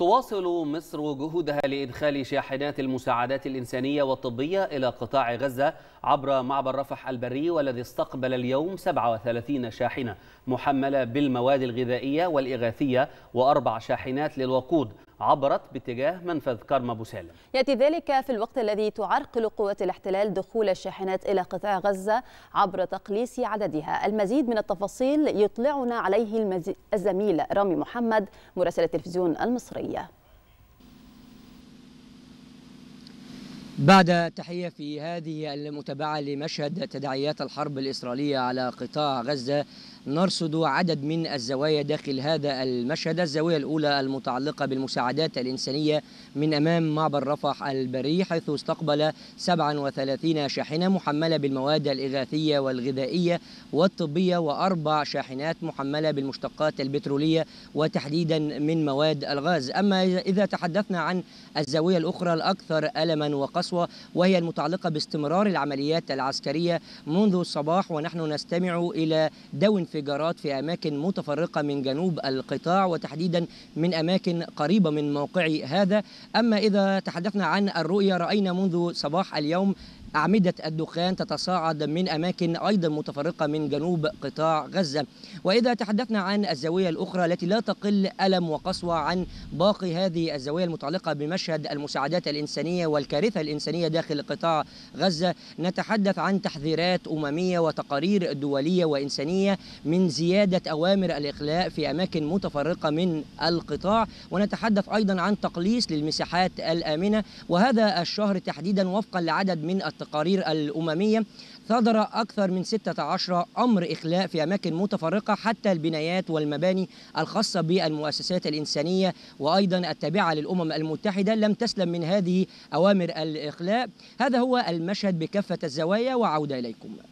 تواصل مصر جهودها لإدخال شاحنات المساعدات الإنسانية والطبية إلى قطاع غزة عبر معبر رفح البري والذي استقبل اليوم 37 شاحنة محملة بالمواد الغذائية والإغاثية وأربع شاحنات للوقود عبرت باتجاه منفذ كرم أبو سالم يأتي ذلك في الوقت الذي تعرقل قوات الاحتلال دخول الشاحنات إلى قطاع غزة عبر تقليص عددها المزيد من التفاصيل يطلعنا عليه الزميل رامي محمد مراسل التلفزيون المصرية بعد تحية في هذه المتابعة لمشهد تداعيات الحرب الإسرائيلية على قطاع غزة نرصد عدد من الزوايا داخل هذا المشهد الزاوية الأولى المتعلقة بالمساعدات الإنسانية من أمام معبر رفح البري حيث استقبل 37 شاحنة محملة بالمواد الإغاثية والغذائية والطبية وأربع شاحنات محملة بالمشتقات البترولية وتحديدا من مواد الغاز أما إذا تحدثنا عن الزاوية الأخرى الأكثر ألما وقسوة وهي المتعلقة باستمرار العمليات العسكرية منذ الصباح ونحن نستمع إلى دون انفجارات في أماكن متفرقة من جنوب القطاع وتحديدا من أماكن قريبة من موقعي هذا أما إذا تحدثنا عن الرؤية رأينا منذ صباح اليوم أعمدة الدخان تتصاعد من أماكن أيضا متفرقة من جنوب قطاع غزة وإذا تحدثنا عن الزاوية الأخرى التي لا تقل ألم وقسوة عن باقي هذه الزاوية المتعلقة بمشهد المساعدات الإنسانية والكارثة الإنسانية داخل قطاع غزة نتحدث عن تحذيرات أممية وتقارير دولية وإنسانية من زيادة أوامر الإخلاء في أماكن متفرقة من القطاع ونتحدث أيضا عن تقليص للمساحات الآمنة وهذا الشهر تحديدا وفقا لعدد من التقارير الأممية صدر أكثر من 16 أمر إخلاء في أماكن متفرقة حتى البنايات والمباني الخاصة بالمؤسسات الإنسانية وأيضا التابعة للأمم المتحدة لم تسلم من هذه أوامر الإخلاء هذا هو المشهد بكافة الزوايا وعودة إليكم